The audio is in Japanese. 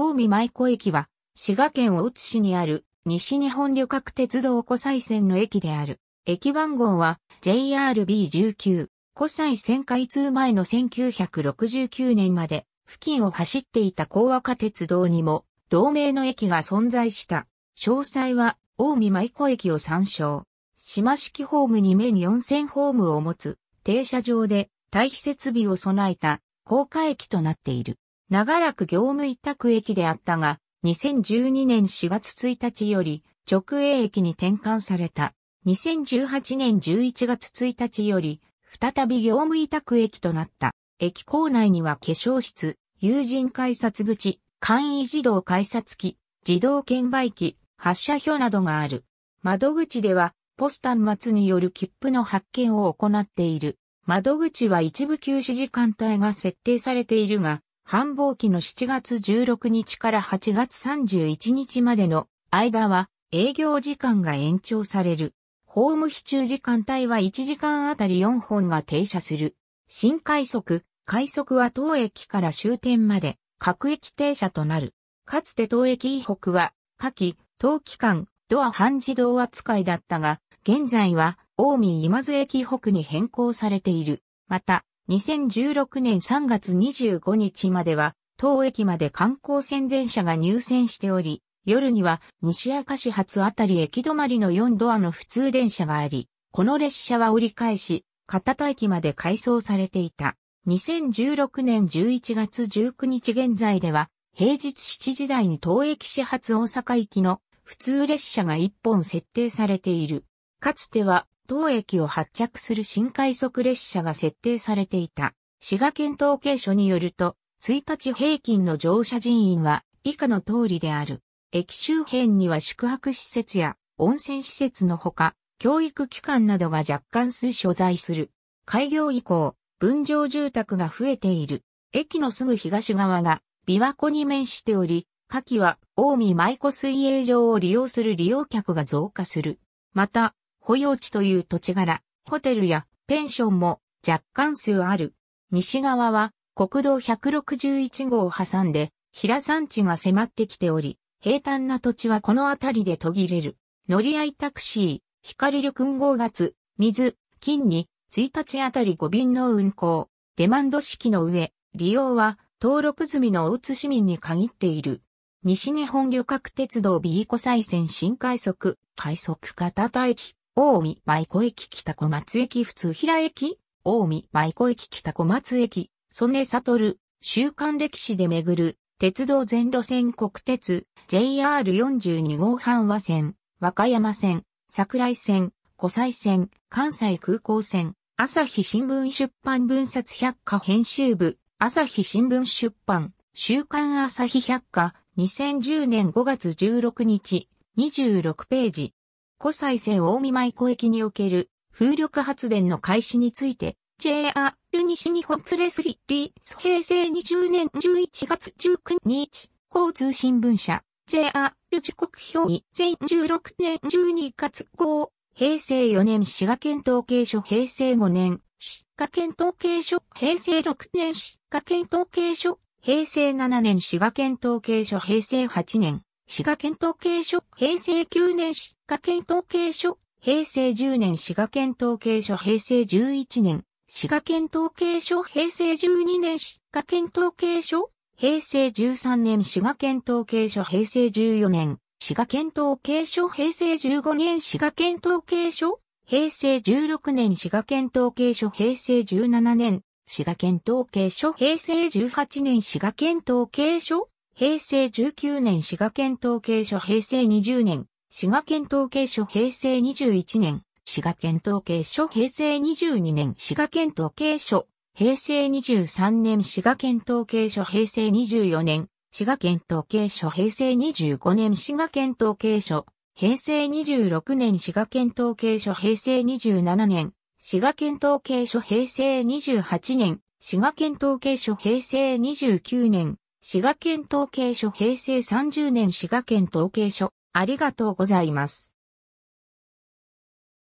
近江舞子駅は、滋賀県大津市にある西日本旅客鉄道湖西線の駅である。駅番号は JRB19。湖西線開通前の1969年まで付近を走っていた高和化鉄道にも同名の駅が存在した。詳細は近江舞子駅を参照。島式ホームに面4000ホームを持つ停車場で対比設備を備えた高架駅となっている。長らく業務委託駅であったが、2012年4月1日より直営駅に転換された。2018年11月1日より、再び業務委託駅となった。駅構内には化粧室、友人改札口、簡易自動改札機、自動券売機、発車表などがある。窓口では、ポスター末による切符の発券を行っている。窓口は一部休止時間帯が設定されているが、繁忙期の7月16日から8月31日までの間は営業時間が延長される。ホーム非中時間帯は1時間あたり4本が停車する。新快速、快速は当駅から終点まで各駅停車となる。かつて当駅以北は、下記、当期間、ドア半自動扱いだったが、現在は、大見今津駅北に変更されている。また、2016年3月25日までは、当駅まで観光船電車が入線しており、夜には西明石発あたり駅止まりの4ドアの普通電車があり、この列車は折り返し、片田駅まで改装されていた。2016年11月19日現在では、平日7時台に東駅始発大阪行きの普通列車が1本設定されている。かつては東駅を発着する新快速列車が設定されていた。滋賀県統計所によると、1日平均の乗車人員は以下の通りである。駅周辺には宿泊施設や温泉施設のほか、教育機関などが若干数所在する。開業以降、分譲住宅が増えている。駅のすぐ東側が琵琶湖に面しており、夏季は近江舞子水泳場を利用する利用客が増加する。また、保養地という土地柄、ホテルやペンションも若干数ある。西側は国道161号を挟んで平山地が迫ってきており、平坦な土地はこの辺りで途切れる。乗り合いタクシー、光旅君号月、水、金に、1日あたり5便の運行、デマンド式の上、利用は登録済みの大津市民に限っている。西日本旅客鉄道ビーコ再線新快速、快速型大駅、大見舞子駅北小松駅普通平駅大見舞子駅北小松駅曽根悟週刊歴史で巡る鉄道全路線国鉄 JR42 号阪和線和歌山線桜井線湖西線関西空港線朝日新聞出版分冊百科編集部朝日新聞出版週刊朝日百科2010年5月16日26ページ湖西線大見舞湖駅における風力発電の開始について、JR 西日本プレスリリース平成20年11月19日、交通新聞社、JR 時刻表2016年12月号、平成4年滋賀県統計所平成5年、滋賀県統計所平成6年滋賀県統計所平成7年滋賀県統計所平成8年滋賀県統計書、平成9年滋賀県統計書、平成10年滋賀県統計書、平成11年、滋賀県統計書、平成12年滋賀県統計書、平成13年滋賀県統計書、平成14年、滋賀県統計書、平成15年滋賀県統計書、平成16年滋賀県統計書、平成17年、滋賀県統計書、平成18年滋賀県統計書、平成19年滋賀県統計所平成20年、滋賀県統計所平成21年、滋賀県統計所平成22年、滋賀県統計所、平成23年、滋賀県統計所平成24年、滋賀県統計所平成25年、滋賀県統計所、平成26年滋賀県統計所平成27年、滋賀県統計所平成28年、滋賀県統計所平成29年、滋賀県統計所平成30年滋賀県統計所、ありがとうございます。